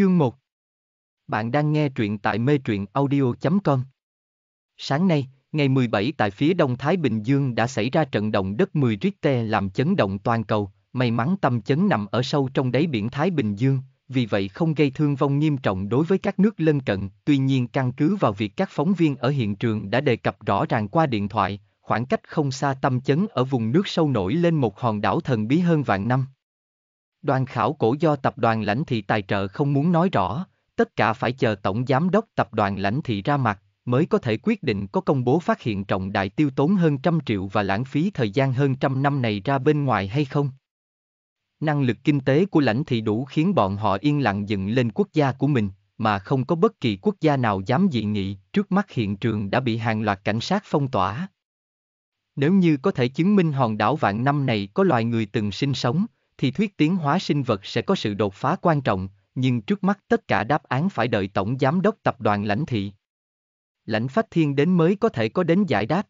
Chương 1 Bạn đang nghe truyện tại mê truyện audio.com Sáng nay, ngày 17 tại phía đông Thái Bình Dương đã xảy ra trận động đất 10 Richter làm chấn động toàn cầu, may mắn tâm chấn nằm ở sâu trong đáy biển Thái Bình Dương, vì vậy không gây thương vong nghiêm trọng đối với các nước lân cận, tuy nhiên căn cứ vào việc các phóng viên ở hiện trường đã đề cập rõ ràng qua điện thoại, khoảng cách không xa tâm chấn ở vùng nước sâu nổi lên một hòn đảo thần bí hơn vạn năm. Đoàn khảo cổ do tập đoàn lãnh thị tài trợ không muốn nói rõ, tất cả phải chờ tổng giám đốc tập đoàn lãnh thị ra mặt, mới có thể quyết định có công bố phát hiện trọng đại tiêu tốn hơn trăm triệu và lãng phí thời gian hơn trăm năm này ra bên ngoài hay không. Năng lực kinh tế của lãnh thị đủ khiến bọn họ yên lặng dựng lên quốc gia của mình, mà không có bất kỳ quốc gia nào dám dị nghị, trước mắt hiện trường đã bị hàng loạt cảnh sát phong tỏa. Nếu như có thể chứng minh hòn đảo vạn năm này có loài người từng sinh sống, thì thuyết tiến hóa sinh vật sẽ có sự đột phá quan trọng, nhưng trước mắt tất cả đáp án phải đợi Tổng Giám đốc Tập đoàn Lãnh Thị. Lãnh phách Thiên đến mới có thể có đến giải đáp.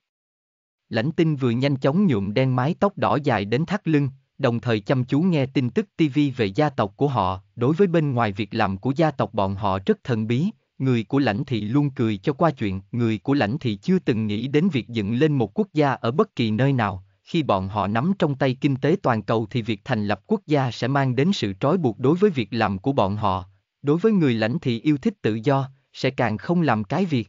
Lãnh Tinh vừa nhanh chóng nhuộm đen mái tóc đỏ dài đến thắt lưng, đồng thời chăm chú nghe tin tức TV về gia tộc của họ, đối với bên ngoài việc làm của gia tộc bọn họ rất thần bí, người của lãnh thị luôn cười cho qua chuyện, người của lãnh thị chưa từng nghĩ đến việc dựng lên một quốc gia ở bất kỳ nơi nào, khi bọn họ nắm trong tay kinh tế toàn cầu thì việc thành lập quốc gia sẽ mang đến sự trói buộc đối với việc làm của bọn họ, đối với người lãnh thị yêu thích tự do, sẽ càng không làm cái việc.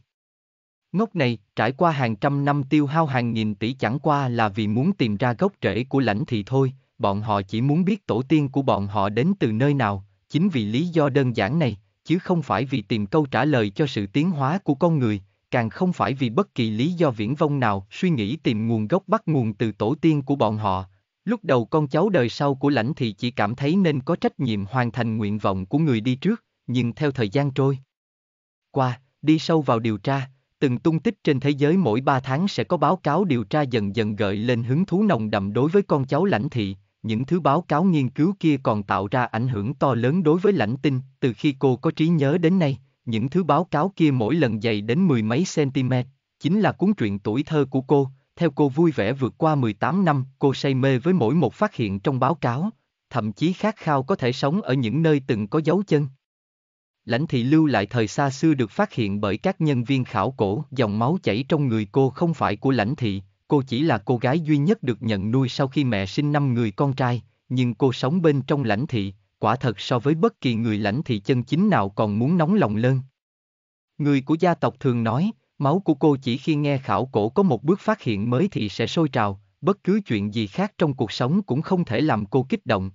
Ngốc này, trải qua hàng trăm năm tiêu hao hàng nghìn tỷ chẳng qua là vì muốn tìm ra gốc rễ của lãnh thị thôi, bọn họ chỉ muốn biết tổ tiên của bọn họ đến từ nơi nào, chính vì lý do đơn giản này, chứ không phải vì tìm câu trả lời cho sự tiến hóa của con người, càng không phải vì bất kỳ lý do viễn vông nào suy nghĩ tìm nguồn gốc bắt nguồn từ tổ tiên của bọn họ. Lúc đầu con cháu đời sau của lãnh thị chỉ cảm thấy nên có trách nhiệm hoàn thành nguyện vọng của người đi trước, nhưng theo thời gian trôi. Qua, đi sâu vào điều tra, từng tung tích trên thế giới mỗi 3 tháng sẽ có báo cáo điều tra dần dần gợi lên hứng thú nồng đậm đối với con cháu lãnh thị, những thứ báo cáo nghiên cứu kia còn tạo ra ảnh hưởng to lớn đối với lãnh tinh từ khi cô có trí nhớ đến nay những thứ báo cáo kia mỗi lần dày đến mười mấy cm, chính là cuốn truyện tuổi thơ của cô, theo cô vui vẻ vượt qua 18 năm, cô say mê với mỗi một phát hiện trong báo cáo, thậm chí khát khao có thể sống ở những nơi từng có dấu chân. Lãnh thị lưu lại thời xa xưa được phát hiện bởi các nhân viên khảo cổ, dòng máu chảy trong người cô không phải của lãnh thị, cô chỉ là cô gái duy nhất được nhận nuôi sau khi mẹ sinh năm người con trai, nhưng cô sống bên trong lãnh thị, quả thật so với bất kỳ người lãnh thị chân chính nào còn muốn nóng lòng lên. Người của gia tộc thường nói, máu của cô chỉ khi nghe khảo cổ có một bước phát hiện mới thì sẽ sôi trào, bất cứ chuyện gì khác trong cuộc sống cũng không thể làm cô kích động.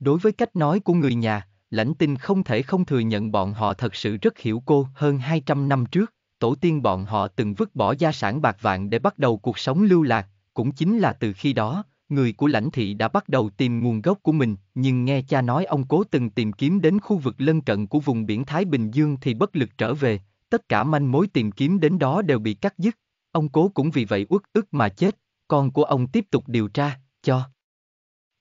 Đối với cách nói của người nhà, lãnh tinh không thể không thừa nhận bọn họ thật sự rất hiểu cô hơn 200 năm trước, tổ tiên bọn họ từng vứt bỏ gia sản bạc vạn để bắt đầu cuộc sống lưu lạc, cũng chính là từ khi đó, người của lãnh thị đã bắt đầu tìm nguồn gốc của mình, nhưng nghe cha nói ông cố từng tìm kiếm đến khu vực lân cận của vùng biển Thái Bình Dương thì bất lực trở về, tất cả manh mối tìm kiếm đến đó đều bị cắt dứt, ông cố cũng vì vậy uất ức mà chết, con của ông tiếp tục điều tra, cho.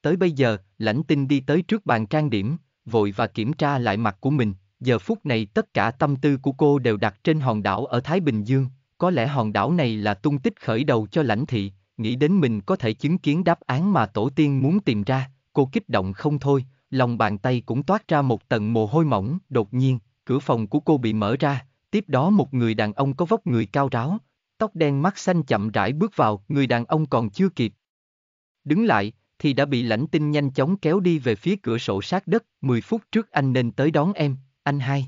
Tới bây giờ, lãnh tinh đi tới trước bàn trang điểm, vội và kiểm tra lại mặt của mình, giờ phút này tất cả tâm tư của cô đều đặt trên hòn đảo ở Thái Bình Dương, có lẽ hòn đảo này là tung tích khởi đầu cho lãnh thị, nghĩ đến mình có thể chứng kiến đáp án mà tổ tiên muốn tìm ra, cô kích động không thôi, lòng bàn tay cũng toát ra một tầng mồ hôi mỏng, đột nhiên, cửa phòng của cô bị mở ra, tiếp đó một người đàn ông có vóc người cao ráo, tóc đen mắt xanh chậm rãi bước vào, người đàn ông còn chưa kịp. Đứng lại, thì đã bị lãnh tinh nhanh chóng kéo đi về phía cửa sổ sát đất, 10 phút trước anh nên tới đón em, anh hai.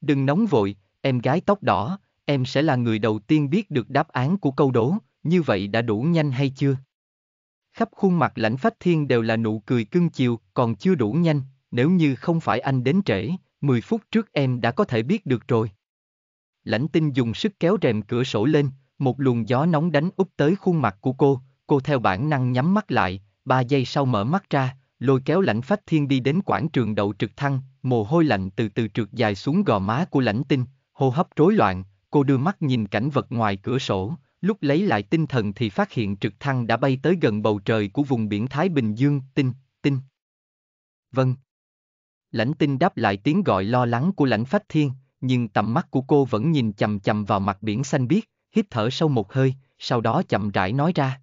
Đừng nóng vội, em gái tóc đỏ, em sẽ là người đầu tiên biết được đáp án của câu đố, như vậy đã đủ nhanh hay chưa? Khắp khuôn mặt lãnh phách thiên đều là nụ cười cưng chiều, còn chưa đủ nhanh, nếu như không phải anh đến trễ, 10 phút trước em đã có thể biết được rồi. Lãnh tinh dùng sức kéo rèm cửa sổ lên, một luồng gió nóng đánh úp tới khuôn mặt của cô, cô theo bản năng nhắm mắt lại, ba giây sau mở mắt ra, lôi kéo lãnh phách thiên đi đến quảng trường đậu trực thăng, mồ hôi lạnh từ từ trượt dài xuống gò má của lãnh tinh, hô hấp rối loạn, cô đưa mắt nhìn cảnh vật ngoài cửa sổ, Lúc lấy lại tinh thần thì phát hiện trực thăng đã bay tới gần bầu trời của vùng biển Thái Bình Dương, tinh, tinh. Vâng. Lãnh tinh đáp lại tiếng gọi lo lắng của lãnh phách thiên, nhưng tầm mắt của cô vẫn nhìn chầm chầm vào mặt biển xanh biếc, hít thở sâu một hơi, sau đó chậm rãi nói ra.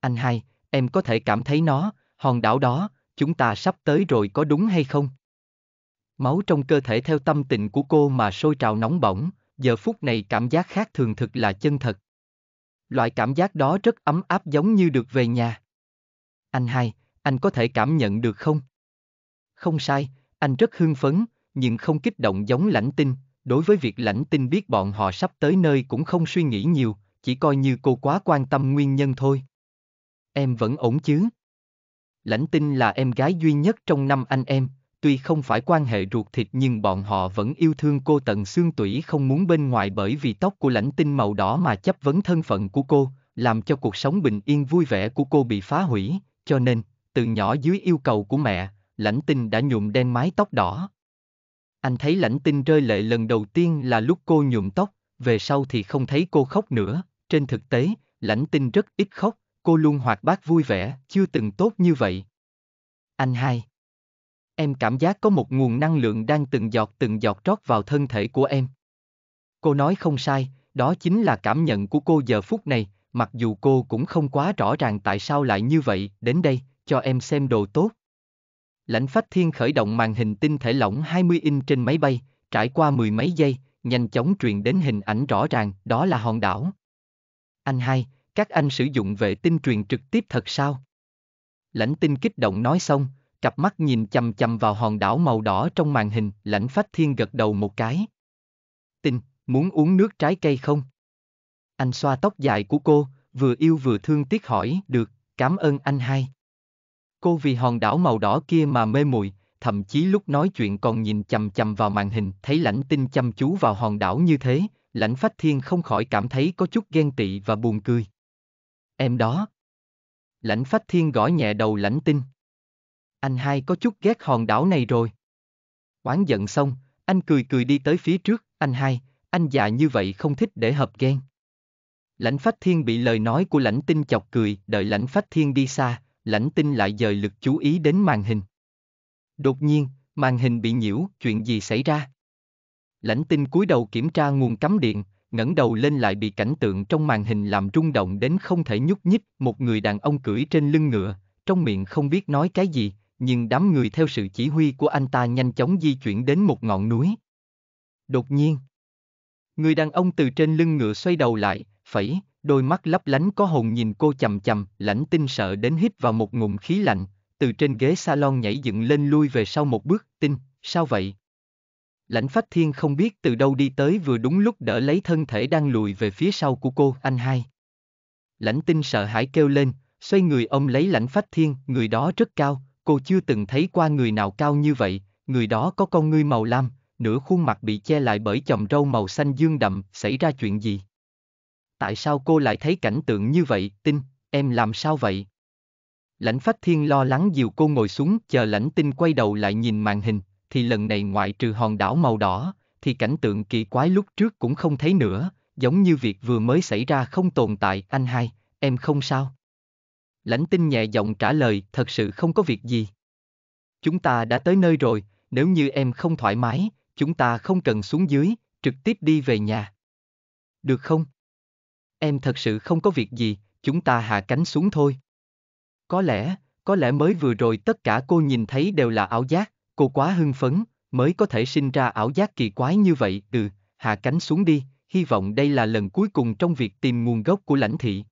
Anh hai, em có thể cảm thấy nó, hòn đảo đó, chúng ta sắp tới rồi có đúng hay không? Máu trong cơ thể theo tâm tình của cô mà sôi trào nóng bỏng, giờ phút này cảm giác khác thường thực là chân thật, loại cảm giác đó rất ấm áp giống như được về nhà. Anh hai, anh có thể cảm nhận được không? Không sai, anh rất hưng phấn, nhưng không kích động giống lãnh tinh, đối với việc lãnh tinh biết bọn họ sắp tới nơi cũng không suy nghĩ nhiều, chỉ coi như cô quá quan tâm nguyên nhân thôi. Em vẫn ổn chứ? Lãnh tinh là em gái duy nhất trong năm anh em, tuy không phải quan hệ ruột thịt nhưng bọn họ vẫn yêu thương cô tận xương tủy không muốn bên ngoài bởi vì tóc của lãnh tinh màu đỏ mà chấp vấn thân phận của cô, làm cho cuộc sống bình yên vui vẻ của cô bị phá hủy, cho nên, từ nhỏ dưới yêu cầu của mẹ, lãnh tinh đã nhuộm đen mái tóc đỏ. Anh thấy lãnh tinh rơi lệ lần đầu tiên là lúc cô nhuộm tóc, về sau thì không thấy cô khóc nữa, trên thực tế, lãnh tinh rất ít khóc, cô luôn hoạt bát vui vẻ, chưa từng tốt như vậy. Anh hai em cảm giác có một nguồn năng lượng đang từng giọt từng giọt trót vào thân thể của em. Cô nói không sai, đó chính là cảm nhận của cô giờ phút này, mặc dù cô cũng không quá rõ ràng tại sao lại như vậy, đến đây, cho em xem đồ tốt. Lãnh Phách Thiên khởi động màn hình tinh thể lỏng 20 inch trên máy bay, trải qua mười mấy giây, nhanh chóng truyền đến hình ảnh rõ ràng, đó là hòn đảo. Anh hai, các anh sử dụng vệ tinh truyền trực tiếp thật sao? Lãnh tinh kích động nói xong, cặp mắt nhìn chầm chầm vào hòn đảo màu đỏ trong màn hình, lãnh phách thiên gật đầu một cái. Tin, muốn uống nước trái cây không? Anh xoa tóc dài của cô, vừa yêu vừa thương tiếc hỏi, được, cảm ơn anh hai. Cô vì hòn đảo màu đỏ kia mà mê muội, thậm chí lúc nói chuyện còn nhìn chầm chầm vào màn hình, thấy lãnh tinh chăm chú vào hòn đảo như thế, lãnh phách thiên không khỏi cảm thấy có chút ghen tị và buồn cười. Em đó. Lãnh phách thiên gõ nhẹ đầu lãnh tinh anh hai có chút ghét hòn đảo này rồi. Quán giận xong, anh cười cười đi tới phía trước, anh hai, anh già như vậy không thích để hợp ghen. Lãnh phách thiên bị lời nói của lãnh tinh chọc cười, đợi lãnh phách thiên đi xa, lãnh tinh lại dời lực chú ý đến màn hình. Đột nhiên, màn hình bị nhiễu, chuyện gì xảy ra? Lãnh tinh cúi đầu kiểm tra nguồn cắm điện, ngẩng đầu lên lại bị cảnh tượng trong màn hình làm rung động đến không thể nhúc nhích, một người đàn ông cưỡi trên lưng ngựa, trong miệng không biết nói cái gì, nhưng đám người theo sự chỉ huy của anh ta nhanh chóng di chuyển đến một ngọn núi. Đột nhiên, người đàn ông từ trên lưng ngựa xoay đầu lại, phẩy, đôi mắt lấp lánh có hồn nhìn cô chầm chầm, lãnh tinh sợ đến hít vào một ngụm khí lạnh, từ trên ghế salon nhảy dựng lên lui về sau một bước, tinh, sao vậy? Lãnh Phách Thiên không biết từ đâu đi tới vừa đúng lúc đỡ lấy thân thể đang lùi về phía sau của cô, anh hai. Lãnh tinh sợ hãi kêu lên, xoay người ông lấy lãnh Phách Thiên, người đó rất cao, Cô chưa từng thấy qua người nào cao như vậy, người đó có con ngươi màu lam, nửa khuôn mặt bị che lại bởi chòm râu màu xanh dương đậm, xảy ra chuyện gì? Tại sao cô lại thấy cảnh tượng như vậy, Tinh, em làm sao vậy? Lãnh Phách Thiên lo lắng dìu cô ngồi xuống, chờ Lãnh Tinh quay đầu lại nhìn màn hình, thì lần này ngoại trừ hòn đảo màu đỏ, thì cảnh tượng kỳ quái lúc trước cũng không thấy nữa, giống như việc vừa mới xảy ra không tồn tại, anh hai, em không sao lãnh tinh nhẹ giọng trả lời, thật sự không có việc gì. Chúng ta đã tới nơi rồi, nếu như em không thoải mái, chúng ta không cần xuống dưới, trực tiếp đi về nhà. Được không? Em thật sự không có việc gì, chúng ta hạ cánh xuống thôi. Có lẽ, có lẽ mới vừa rồi tất cả cô nhìn thấy đều là ảo giác, cô quá hưng phấn, mới có thể sinh ra ảo giác kỳ quái như vậy, ừ, hạ cánh xuống đi, hy vọng đây là lần cuối cùng trong việc tìm nguồn gốc của lãnh thị.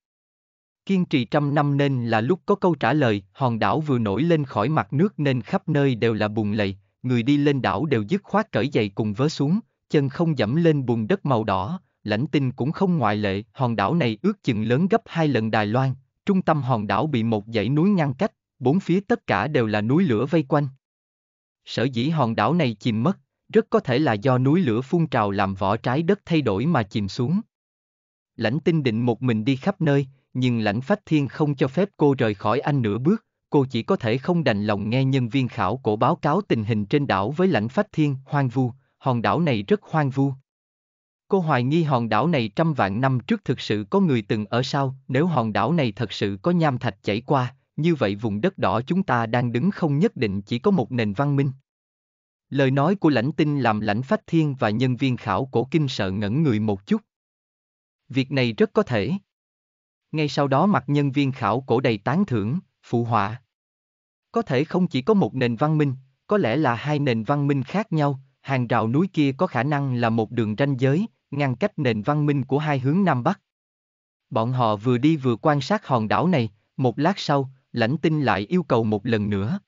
Kiên trì trăm năm nên là lúc có câu trả lời, hòn đảo vừa nổi lên khỏi mặt nước nên khắp nơi đều là bùn lầy, người đi lên đảo đều dứt khoát cởi giày cùng vớ xuống, chân không dẫm lên bùn đất màu đỏ, lãnh tinh cũng không ngoại lệ, hòn đảo này ước chừng lớn gấp hai lần Đài Loan, trung tâm hòn đảo bị một dãy núi ngăn cách, bốn phía tất cả đều là núi lửa vây quanh. Sở dĩ hòn đảo này chìm mất, rất có thể là do núi lửa phun trào làm vỏ trái đất thay đổi mà chìm xuống. Lãnh tinh định một mình đi khắp nơi, nhưng lãnh phách thiên không cho phép cô rời khỏi anh nửa bước, cô chỉ có thể không đành lòng nghe nhân viên khảo cổ báo cáo tình hình trên đảo với lãnh phách thiên, hoang vu, hòn đảo này rất hoang vu. Cô hoài nghi hòn đảo này trăm vạn năm trước thực sự có người từng ở sau. nếu hòn đảo này thật sự có nham thạch chảy qua, như vậy vùng đất đỏ chúng ta đang đứng không nhất định chỉ có một nền văn minh. Lời nói của lãnh tinh làm lãnh phách thiên và nhân viên khảo cổ kinh sợ ngẩn người một chút. Việc này rất có thể ngay sau đó mặt nhân viên khảo cổ đầy tán thưởng, phụ họa. Có thể không chỉ có một nền văn minh, có lẽ là hai nền văn minh khác nhau, hàng rào núi kia có khả năng là một đường ranh giới, ngăn cách nền văn minh của hai hướng Nam Bắc. Bọn họ vừa đi vừa quan sát hòn đảo này, một lát sau, lãnh tinh lại yêu cầu một lần nữa.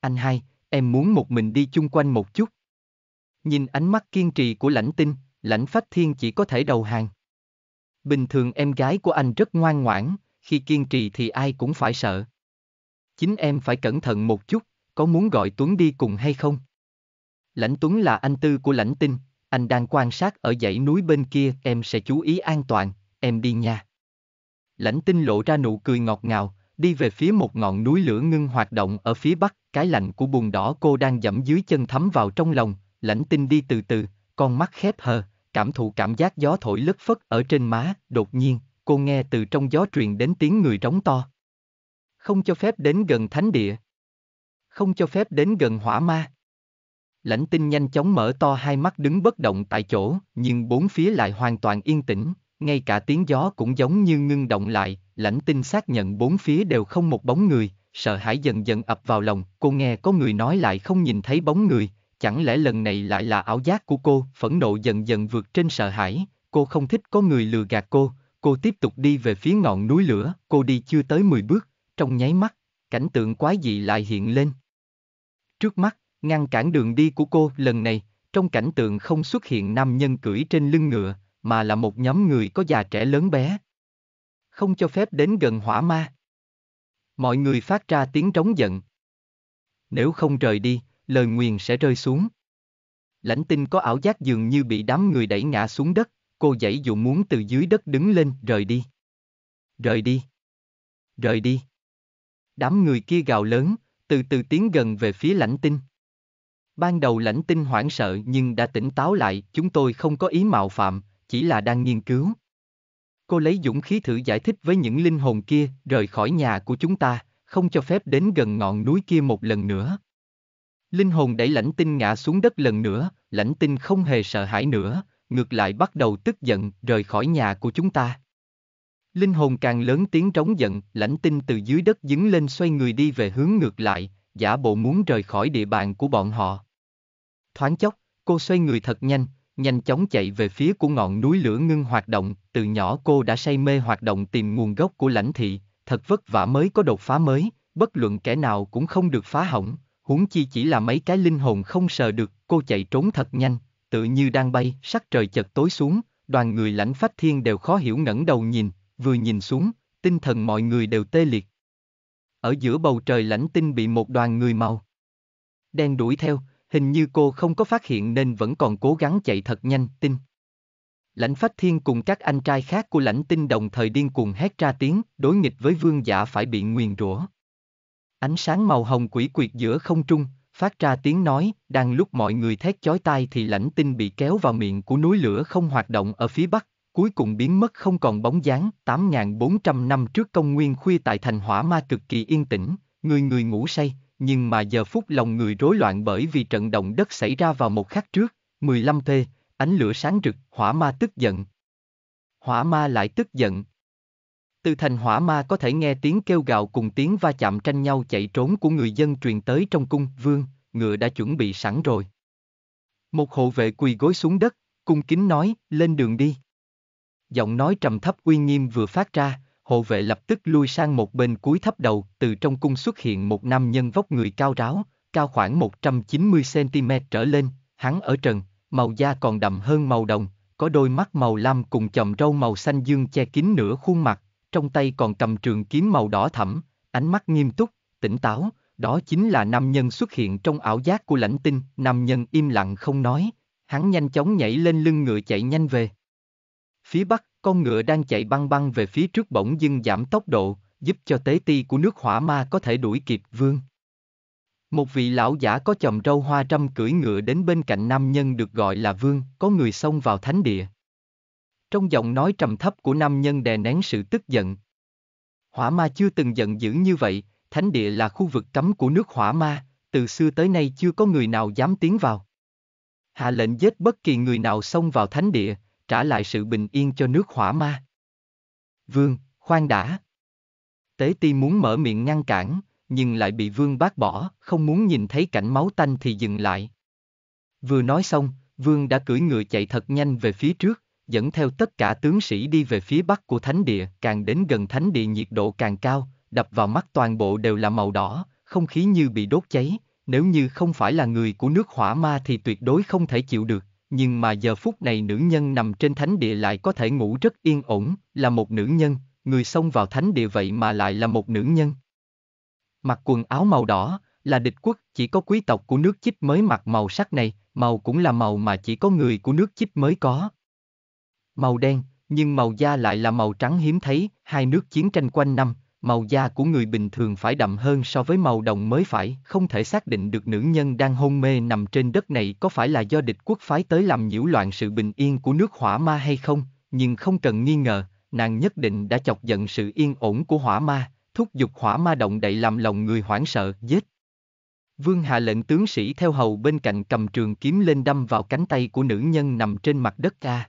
Anh hai, em muốn một mình đi chung quanh một chút. Nhìn ánh mắt kiên trì của lãnh tinh, lãnh phách thiên chỉ có thể đầu hàng. Bình thường em gái của anh rất ngoan ngoãn, khi kiên trì thì ai cũng phải sợ. Chính em phải cẩn thận một chút, có muốn gọi Tuấn đi cùng hay không? Lãnh Tuấn là anh tư của Lãnh Tinh, anh đang quan sát ở dãy núi bên kia, em sẽ chú ý an toàn, em đi nha. Lãnh Tinh lộ ra nụ cười ngọt ngào, đi về phía một ngọn núi lửa ngưng hoạt động ở phía bắc, cái lạnh của bùn đỏ cô đang dẫm dưới chân thấm vào trong lòng, Lãnh Tinh đi từ từ, con mắt khép hờ, cảm thụ cảm giác gió thổi lất phất ở trên má, đột nhiên, cô nghe từ trong gió truyền đến tiếng người trống to. Không cho phép đến gần thánh địa. Không cho phép đến gần hỏa ma. Lãnh tinh nhanh chóng mở to hai mắt đứng bất động tại chỗ, nhưng bốn phía lại hoàn toàn yên tĩnh, ngay cả tiếng gió cũng giống như ngưng động lại, lãnh tinh xác nhận bốn phía đều không một bóng người, sợ hãi dần dần ập vào lòng, cô nghe có người nói lại không nhìn thấy bóng người, Chẳng lẽ lần này lại là ảo giác của cô, phẫn nộ dần dần vượt trên sợ hãi, cô không thích có người lừa gạt cô, cô tiếp tục đi về phía ngọn núi lửa, cô đi chưa tới 10 bước, trong nháy mắt, cảnh tượng quái dị lại hiện lên. Trước mắt, ngăn cản đường đi của cô lần này, trong cảnh tượng không xuất hiện nam nhân cưỡi trên lưng ngựa, mà là một nhóm người có già trẻ lớn bé. Không cho phép đến gần hỏa ma. Mọi người phát ra tiếng trống giận. Nếu không rời đi, lời nguyền sẽ rơi xuống. Lãnh tinh có ảo giác dường như bị đám người đẩy ngã xuống đất, cô dãy dụ muốn từ dưới đất đứng lên, rời đi. Rời đi. Rời đi. Đám người kia gào lớn, từ từ tiến gần về phía lãnh tinh. Ban đầu lãnh tinh hoảng sợ nhưng đã tỉnh táo lại, chúng tôi không có ý mạo phạm, chỉ là đang nghiên cứu. Cô lấy dũng khí thử giải thích với những linh hồn kia, rời khỏi nhà của chúng ta, không cho phép đến gần ngọn núi kia một lần nữa. Linh hồn đẩy lãnh tinh ngã xuống đất lần nữa, lãnh tinh không hề sợ hãi nữa, ngược lại bắt đầu tức giận rời khỏi nhà của chúng ta. Linh hồn càng lớn tiếng trống giận, lãnh tinh từ dưới đất dứng lên xoay người đi về hướng ngược lại, giả bộ muốn rời khỏi địa bàn của bọn họ. Thoáng chốc, cô xoay người thật nhanh, nhanh chóng chạy về phía của ngọn núi lửa ngưng hoạt động, từ nhỏ cô đã say mê hoạt động tìm nguồn gốc của lãnh thị, thật vất vả mới có đột phá mới, bất luận kẻ nào cũng không được phá hỏng, huống chi chỉ là mấy cái linh hồn không sờ được, cô chạy trốn thật nhanh, tự như đang bay, sắc trời chợt tối xuống, đoàn người lãnh phách thiên đều khó hiểu ngẩng đầu nhìn, vừa nhìn xuống, tinh thần mọi người đều tê liệt. Ở giữa bầu trời lãnh tinh bị một đoàn người màu đen đuổi theo, hình như cô không có phát hiện nên vẫn còn cố gắng chạy thật nhanh, tinh. Lãnh Phách Thiên cùng các anh trai khác của lãnh tinh đồng thời điên cuồng hét ra tiếng, đối nghịch với vương giả phải bị nguyền rủa. Ánh sáng màu hồng quỷ quyệt giữa không trung, phát ra tiếng nói, đang lúc mọi người thét chói tai thì lãnh tinh bị kéo vào miệng của núi lửa không hoạt động ở phía bắc, cuối cùng biến mất không còn bóng dáng, 8.400 năm trước công nguyên khuya tại thành hỏa ma cực kỳ yên tĩnh, người người ngủ say, nhưng mà giờ phút lòng người rối loạn bởi vì trận động đất xảy ra vào một khắc trước, 15 t, ánh lửa sáng rực, hỏa ma tức giận. Hỏa ma lại tức giận, từ thành hỏa ma có thể nghe tiếng kêu gào cùng tiếng va chạm tranh nhau chạy trốn của người dân truyền tới trong cung, vương, ngựa đã chuẩn bị sẵn rồi. Một hộ vệ quỳ gối xuống đất, cung kính nói, lên đường đi. Giọng nói trầm thấp uy nghiêm vừa phát ra, hộ vệ lập tức lui sang một bên cuối thấp đầu, từ trong cung xuất hiện một nam nhân vóc người cao ráo, cao khoảng 190cm trở lên, hắn ở trần, màu da còn đậm hơn màu đồng, có đôi mắt màu lam cùng chòm râu màu xanh dương che kín nửa khuôn mặt, trong tay còn cầm trường kiếm màu đỏ thẫm, ánh mắt nghiêm túc, tỉnh táo, đó chính là nam nhân xuất hiện trong ảo giác của lãnh tinh, nam nhân im lặng không nói, hắn nhanh chóng nhảy lên lưng ngựa chạy nhanh về. Phía bắc, con ngựa đang chạy băng băng về phía trước bỗng dưng giảm tốc độ, giúp cho tế ti của nước hỏa ma có thể đuổi kịp vương. Một vị lão giả có chòm râu hoa trăm cưỡi ngựa đến bên cạnh nam nhân được gọi là vương, có người xông vào thánh địa trong giọng nói trầm thấp của nam nhân đè nén sự tức giận. Hỏa ma chưa từng giận dữ như vậy, thánh địa là khu vực cấm của nước hỏa ma, từ xưa tới nay chưa có người nào dám tiến vào. Hạ lệnh giết bất kỳ người nào xông vào thánh địa, trả lại sự bình yên cho nước hỏa ma. Vương, khoan đã. Tế ti muốn mở miệng ngăn cản, nhưng lại bị vương bác bỏ, không muốn nhìn thấy cảnh máu tanh thì dừng lại. Vừa nói xong, vương đã cưỡi ngựa chạy thật nhanh về phía trước, dẫn theo tất cả tướng sĩ đi về phía bắc của thánh địa, càng đến gần thánh địa nhiệt độ càng cao, đập vào mắt toàn bộ đều là màu đỏ, không khí như bị đốt cháy, nếu như không phải là người của nước hỏa ma thì tuyệt đối không thể chịu được, nhưng mà giờ phút này nữ nhân nằm trên thánh địa lại có thể ngủ rất yên ổn, là một nữ nhân, người xông vào thánh địa vậy mà lại là một nữ nhân. Mặc quần áo màu đỏ, là địch quốc, chỉ có quý tộc của nước chích mới mặc màu sắc này, màu cũng là màu mà chỉ có người của nước chích mới có. Màu đen, nhưng màu da lại là màu trắng hiếm thấy, hai nước chiến tranh quanh năm, màu da của người bình thường phải đậm hơn so với màu đồng mới phải, không thể xác định được nữ nhân đang hôn mê nằm trên đất này có phải là do địch quốc phái tới làm nhiễu loạn sự bình yên của nước hỏa ma hay không, nhưng không cần nghi ngờ, nàng nhất định đã chọc giận sự yên ổn của hỏa ma, thúc giục hỏa ma động đậy làm lòng người hoảng sợ, giết. Vương hạ lệnh tướng sĩ theo hầu bên cạnh cầm trường kiếm lên đâm vào cánh tay của nữ nhân nằm trên mặt đất ca.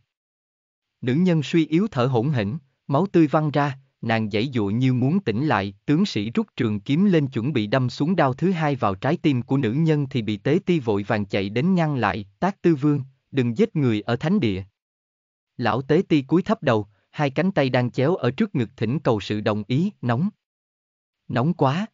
Nữ nhân suy yếu thở hổn hển, máu tươi văng ra, nàng dãy dụa như muốn tỉnh lại, tướng sĩ rút trường kiếm lên chuẩn bị đâm xuống đao thứ hai vào trái tim của nữ nhân thì bị tế ti vội vàng chạy đến ngăn lại, tác tư vương, đừng giết người ở thánh địa. Lão tế ti cúi thấp đầu, hai cánh tay đang chéo ở trước ngực thỉnh cầu sự đồng ý, nóng. Nóng quá.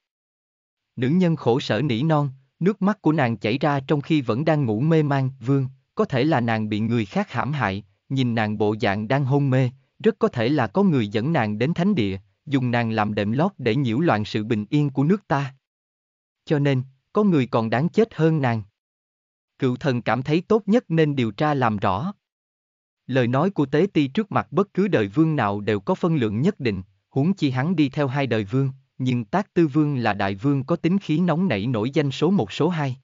Nữ nhân khổ sở nỉ non, nước mắt của nàng chảy ra trong khi vẫn đang ngủ mê man, vương, có thể là nàng bị người khác hãm hại, nhìn nàng bộ dạng đang hôn mê, rất có thể là có người dẫn nàng đến thánh địa, dùng nàng làm đệm lót để nhiễu loạn sự bình yên của nước ta. Cho nên, có người còn đáng chết hơn nàng. Cựu thần cảm thấy tốt nhất nên điều tra làm rõ. Lời nói của Tế Ti trước mặt bất cứ đời vương nào đều có phân lượng nhất định, huống chi hắn đi theo hai đời vương, nhưng Tác Tư Vương là đại vương có tính khí nóng nảy nổi danh số một số hai.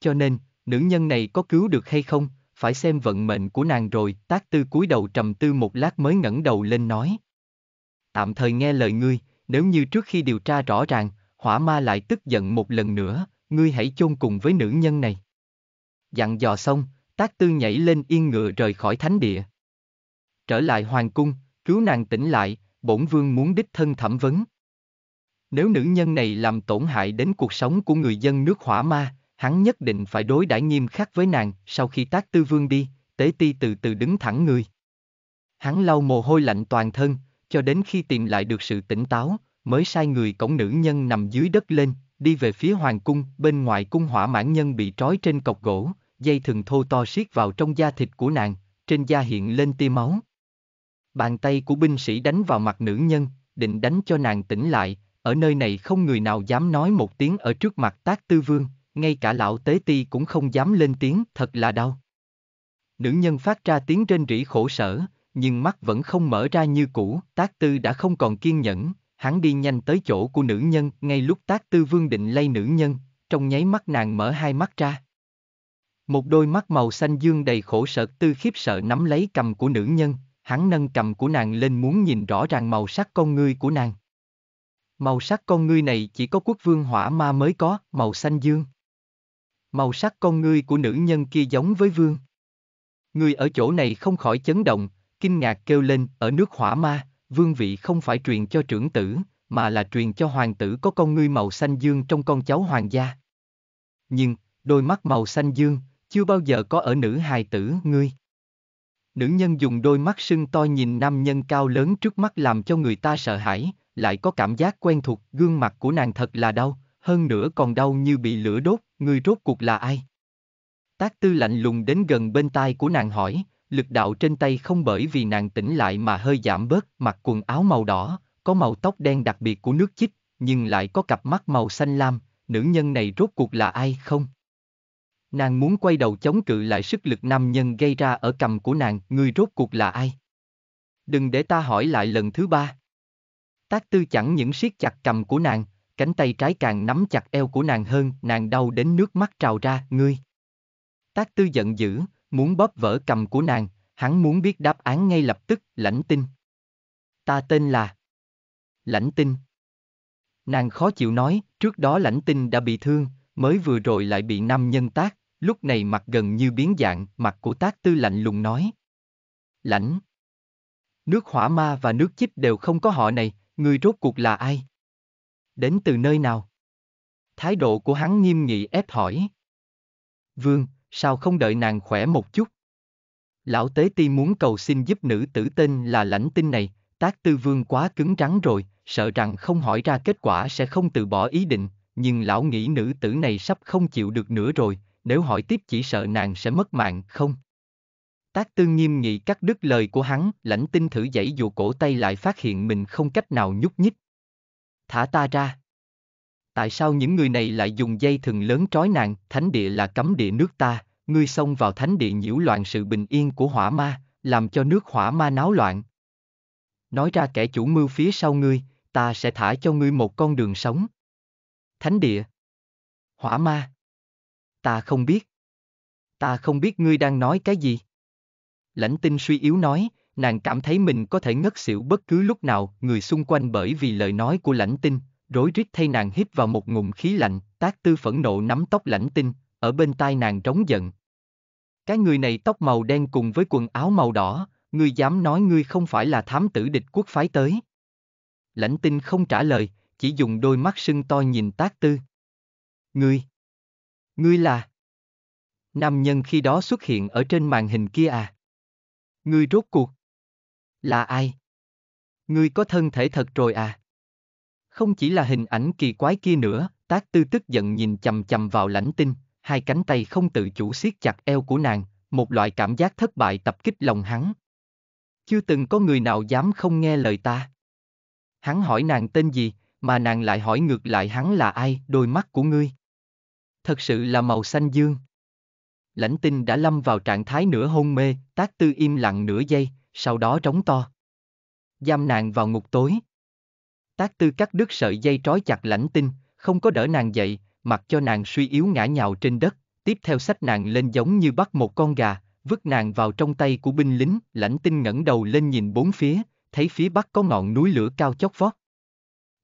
Cho nên, nữ nhân này có cứu được hay không, phải xem vận mệnh của nàng rồi, tác tư cúi đầu trầm tư một lát mới ngẩng đầu lên nói. Tạm thời nghe lời ngươi, nếu như trước khi điều tra rõ ràng, hỏa ma lại tức giận một lần nữa, ngươi hãy chôn cùng với nữ nhân này. Dặn dò xong, tác tư nhảy lên yên ngựa rời khỏi thánh địa. Trở lại hoàng cung, cứu nàng tỉnh lại, bổn vương muốn đích thân thẩm vấn. Nếu nữ nhân này làm tổn hại đến cuộc sống của người dân nước hỏa ma, hắn nhất định phải đối đãi nghiêm khắc với nàng, sau khi tác tư vương đi, tế ti từ từ đứng thẳng người. Hắn lau mồ hôi lạnh toàn thân, cho đến khi tìm lại được sự tỉnh táo, mới sai người cổng nữ nhân nằm dưới đất lên, đi về phía hoàng cung, bên ngoài cung hỏa mãn nhân bị trói trên cọc gỗ, dây thừng thô to siết vào trong da thịt của nàng, trên da hiện lên tia máu. Bàn tay của binh sĩ đánh vào mặt nữ nhân, định đánh cho nàng tỉnh lại, ở nơi này không người nào dám nói một tiếng ở trước mặt tác tư vương, ngay cả lão tế ti cũng không dám lên tiếng, thật là đau. Nữ nhân phát ra tiếng rên rỉ khổ sở, nhưng mắt vẫn không mở ra như cũ, tác tư đã không còn kiên nhẫn, hắn đi nhanh tới chỗ của nữ nhân, ngay lúc tác tư vương định lay nữ nhân, trong nháy mắt nàng mở hai mắt ra. Một đôi mắt màu xanh dương đầy khổ sở tư khiếp sợ nắm lấy cầm của nữ nhân, hắn nâng cầm của nàng lên muốn nhìn rõ ràng màu sắc con ngươi của nàng. Màu sắc con ngươi này chỉ có quốc vương hỏa ma mới có, màu xanh dương. Màu sắc con ngươi của nữ nhân kia giống với vương. Người ở chỗ này không khỏi chấn động, kinh ngạc kêu lên, ở nước hỏa ma, vương vị không phải truyền cho trưởng tử, mà là truyền cho hoàng tử có con ngươi màu xanh dương trong con cháu hoàng gia. Nhưng, đôi mắt màu xanh dương, chưa bao giờ có ở nữ hài tử ngươi. Nữ nhân dùng đôi mắt sưng to nhìn nam nhân cao lớn trước mắt làm cho người ta sợ hãi, lại có cảm giác quen thuộc, gương mặt của nàng thật là đau, hơn nữa còn đau như bị lửa đốt, người rốt cuộc là ai? Tác tư lạnh lùng đến gần bên tai của nàng hỏi, lực đạo trên tay không bởi vì nàng tỉnh lại mà hơi giảm bớt, mặc quần áo màu đỏ, có màu tóc đen đặc biệt của nước chích, nhưng lại có cặp mắt màu xanh lam, nữ nhân này rốt cuộc là ai không? Nàng muốn quay đầu chống cự lại sức lực nam nhân gây ra ở cầm của nàng, người rốt cuộc là ai? Đừng để ta hỏi lại lần thứ ba. Tác tư chẳng những siết chặt cầm của nàng, cánh tay trái càng nắm chặt eo của nàng hơn, nàng đau đến nước mắt trào ra, ngươi. Tác tư giận dữ, muốn bóp vỡ cầm của nàng, hắn muốn biết đáp án ngay lập tức, lãnh tinh. Ta tên là... Lãnh tinh. Nàng khó chịu nói, trước đó lãnh tinh đã bị thương, mới vừa rồi lại bị nam nhân tác, lúc này mặt gần như biến dạng, mặt của tác tư lạnh lùng nói. Lãnh. Nước hỏa ma và nước chích đều không có họ này, người rốt cuộc là ai? Đến từ nơi nào? Thái độ của hắn nghiêm nghị ép hỏi. Vương, sao không đợi nàng khỏe một chút? Lão Tế Ti muốn cầu xin giúp nữ tử tên là lãnh tinh này, tác tư vương quá cứng rắn rồi, sợ rằng không hỏi ra kết quả sẽ không từ bỏ ý định, nhưng lão nghĩ nữ tử này sắp không chịu được nữa rồi, nếu hỏi tiếp chỉ sợ nàng sẽ mất mạng không? Tác tư nghiêm nghị cắt đứt lời của hắn, lãnh tinh thử giãy dù cổ tay lại phát hiện mình không cách nào nhúc nhích, thả ta ra. Tại sao những người này lại dùng dây thừng lớn trói nạn, thánh địa là cấm địa nước ta, ngươi xông vào thánh địa nhiễu loạn sự bình yên của hỏa ma, làm cho nước hỏa ma náo loạn. Nói ra kẻ chủ mưu phía sau ngươi, ta sẽ thả cho ngươi một con đường sống. Thánh địa. Hỏa ma. Ta không biết. Ta không biết ngươi đang nói cái gì. Lãnh tinh suy yếu nói, nàng cảm thấy mình có thể ngất xỉu bất cứ lúc nào, người xung quanh bởi vì lời nói của lãnh tinh, rối rít thay nàng hít vào một ngụm khí lạnh, tác tư phẫn nộ nắm tóc lãnh tinh, ở bên tai nàng trống giận. Cái người này tóc màu đen cùng với quần áo màu đỏ, ngươi dám nói ngươi không phải là thám tử địch quốc phái tới. Lãnh tinh không trả lời, chỉ dùng đôi mắt sưng to nhìn tác tư. Ngươi! Ngươi là... Nam nhân khi đó xuất hiện ở trên màn hình kia à? Ngươi rốt cuộc. Là ai? Ngươi có thân thể thật rồi à? Không chỉ là hình ảnh kỳ quái kia nữa, tác tư tức giận nhìn chầm chầm vào lãnh tinh, hai cánh tay không tự chủ siết chặt eo của nàng, một loại cảm giác thất bại tập kích lòng hắn. Chưa từng có người nào dám không nghe lời ta. Hắn hỏi nàng tên gì, mà nàng lại hỏi ngược lại hắn là ai, đôi mắt của ngươi. Thật sự là màu xanh dương. Lãnh tinh đã lâm vào trạng thái nửa hôn mê, tác tư im lặng nửa giây, sau đó trống to. Giam nàng vào ngục tối. Tác tư cắt đứt sợi dây trói chặt lãnh tinh, không có đỡ nàng dậy, mặc cho nàng suy yếu ngã nhào trên đất, tiếp theo sách nàng lên giống như bắt một con gà, vứt nàng vào trong tay của binh lính, lãnh tinh ngẩng đầu lên nhìn bốn phía, thấy phía bắc có ngọn núi lửa cao chót vót.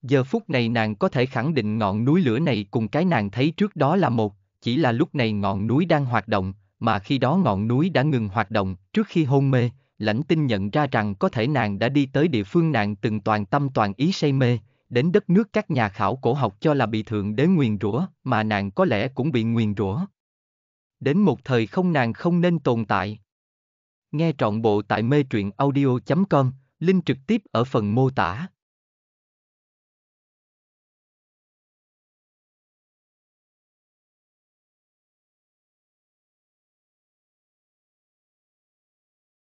Giờ phút này nàng có thể khẳng định ngọn núi lửa này cùng cái nàng thấy trước đó là một, chỉ là lúc này ngọn núi đang hoạt động, mà khi đó ngọn núi đã ngừng hoạt động, trước khi hôn mê, lãnh tinh nhận ra rằng có thể nàng đã đi tới địa phương nàng từng toàn tâm toàn ý say mê, đến đất nước các nhà khảo cổ học cho là bị thượng đế nguyền rủa, mà nàng có lẽ cũng bị nguyền rủa. Đến một thời không nàng không nên tồn tại. Nghe trọn bộ tại mê truyện audio.com, link trực tiếp ở phần mô tả.